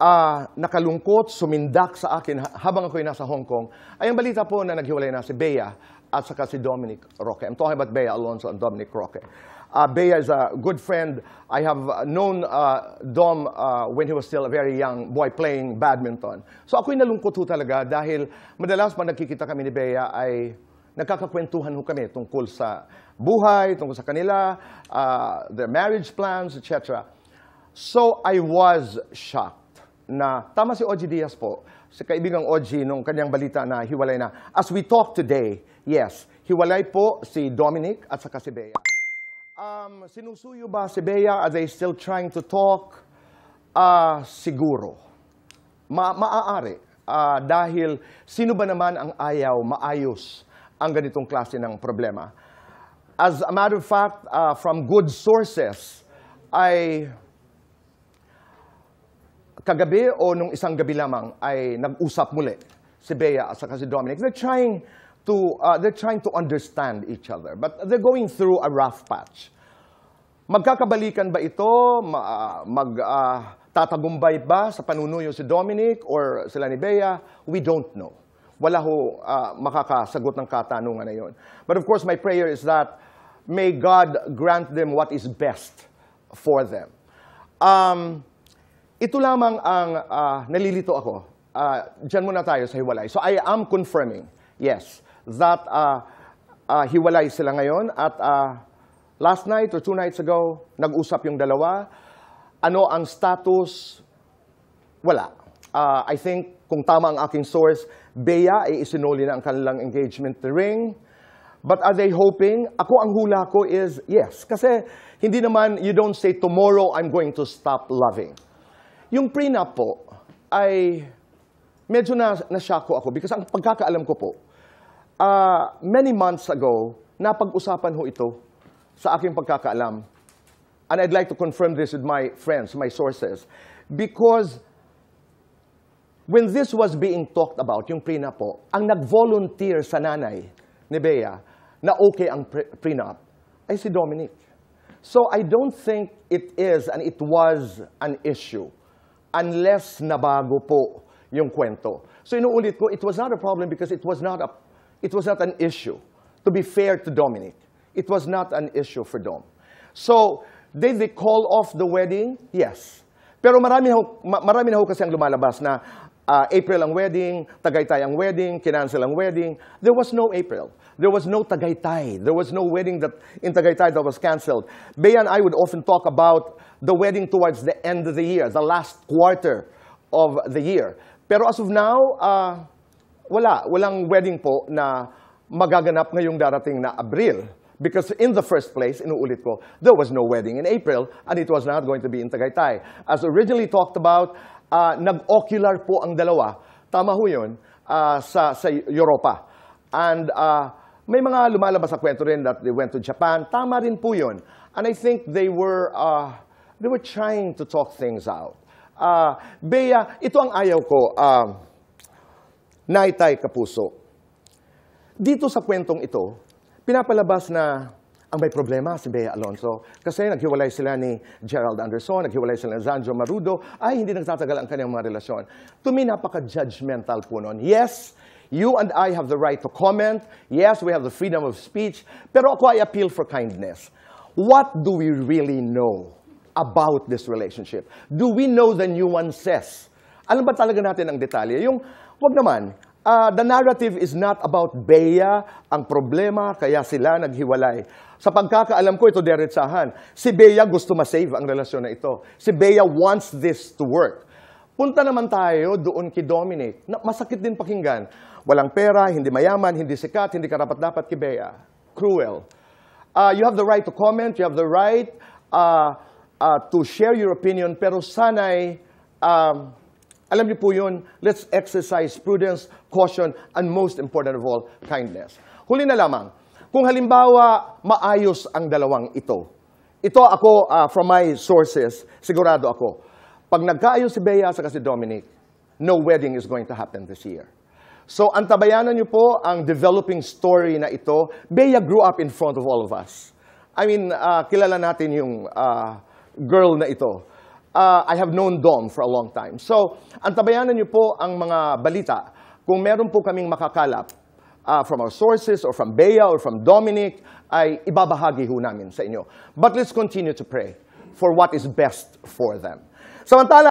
uh, nakalungkot, sumindak sa akin habang ako'y nasa Hong Kong ay ang balita po na naghiwalay na si Bea at saka si Dominic Roque. I'm talking about Bea Alonso and Dominic Roque. Uh, Bea is a good friend. I have uh, known uh, Dom uh, when he was still a very young boy playing badminton. So ako'y nalungkot ho talaga dahil madalas pag nakikita kami ni Bea ay nagkakakwentuhan ho kami tungkol sa buhay, tungkol sa kanila, uh, their marriage plans, etc. So I was shocked na tama si OG Diaz po, si kaibigang OG nung kanyang balita na hiwalay na. As we talk today, yes, hiwalay po si Dominic at saka si Bea. Um, sinusuyo ba si Bea? Are they still trying to talk? Uh, siguro. Ma maaari. Uh, dahil sino ba naman ang ayaw maayos ang ganitong klase ng problema? As a matter of fact, uh, from good sources, I kagabi o nung isang gabi lamang ay nag-usap muli si Bea at saka si Dominic. They're trying to, uh, they're trying to understand each other, but they're going through a rough patch. Magkakabalikan ba ito? Ma, uh, mag, uh, tatagumbay ba sa panunuyo si Dominic or sila ni Bea? We don't know. Wala ho uh, makakasagot ng katanungan na yun. But of course, my prayer is that may God grant them what is best for them. Um, ito lamang ang uh, nalilito ako. Uh, ah, diyan muna tayo sa hiwalay. So I am confirming, yes, that uh, uh, hiwalay sila ngayon at uh, last night or two nights ago, nag-usap yung dalawa. Ano ang status? Wala. Uh, I think, kung tama ang aking source, Bea ay eh, isinuli na ang kanilang engagement ring. But are they hoping? Ako ang hula ko is yes. Kasi hindi naman you don't say tomorrow I'm going to stop loving. Yung prenup po ay medyo na, nasyako ako because ang pagkakaalam ko po, uh, many months ago, napag-usapan ho ito sa aking pagkakaalam. And I'd like to confirm this with my friends, my sources. Because when this was being talked about, yung prenup po, ang nag-volunteer sa nanay ni Bea na okay ang pre prenup ay si Dominic. So I don't think it is and it was an issue unless nabago po yung kwento. So inuulit ko, it was not a problem because it was not, a, it was not an issue. To be fair to Dominic, it was not an issue for Dom. So, did they call off the wedding? Yes. Pero marami, ho, marami na ho kasi ang lumalabas na uh, April ang wedding, Tagaytay ang wedding, kinansel ang wedding. There was no April. There was no Tagaytay. There was no wedding that in Tagaytay that was canceled. Bea and I would often talk about the wedding towards the end of the year, the last quarter of the year. Pero as of now, uh, wala. Walang wedding po na magaganap ngayong darating na Abril. Because in the first place, inuulit ko, there was no wedding in April, and it was not going to be in Tagaytay. As originally talked about, uh, nag-ocular po ang dalawa. Tama ho yun, uh, sa, sa Europa. And uh, may mga lumalabas sa kwento rin that they went to Japan. Tama rin po yun. And I think they were, uh, they were trying to talk things out. Uh, Bea, ito ang ayaw ko. Uh, Naitay Kapuso. Dito sa kwentong ito, pinapalabas na ang may problema, si Bea Alonso. Kasi naghiwalay sila ni Gerald Anderson, naghiwalay sila ni Zanjo Marudo, ay hindi nagtatagal ang kanyang mga relasyon. To me, napaka-judgmental po noon. Yes, you and I have the right to comment. Yes, we have the freedom of speech. Pero ako ay appeal for kindness. What do we really know about this relationship? Do we know the nuances? Alam ba talaga natin ang detalye? Yung, wag naman, Uh, the narrative is not about Bea ang problema, kaya sila naghiwalay. Sa pagkakaalam ko, ito deretsahan. Si Bea gusto masave ang relasyon na ito. Si Bea wants this to work. Punta naman tayo doon kay Dominic. Na, masakit din pakinggan. Walang pera, hindi mayaman, hindi sikat, hindi karapat-dapat kay Bea. Cruel. Uh, you have the right to comment, you have the right uh, uh, to share your opinion, pero sanay um, alam niyo po yun, let's exercise prudence, caution, and most important of all, kindness. Huli na lamang, kung halimbawa maayos ang dalawang ito, ito ako uh, from my sources, sigurado ako, pag nagkaayos si Bea sa kasi Dominic, no wedding is going to happen this year. So, antabayanan niyo po ang developing story na ito. Bea grew up in front of all of us. I mean, uh, kilala natin yung uh, girl na ito uh, I have known Dom for a long time. So, antabayanan niyo po ang mga balita kung meron po kaming makakalap uh, from our sources or from Bea or from Dominic, ay ibabahagi ho namin sa inyo. But let's continue to pray for what is best for them. Samantala,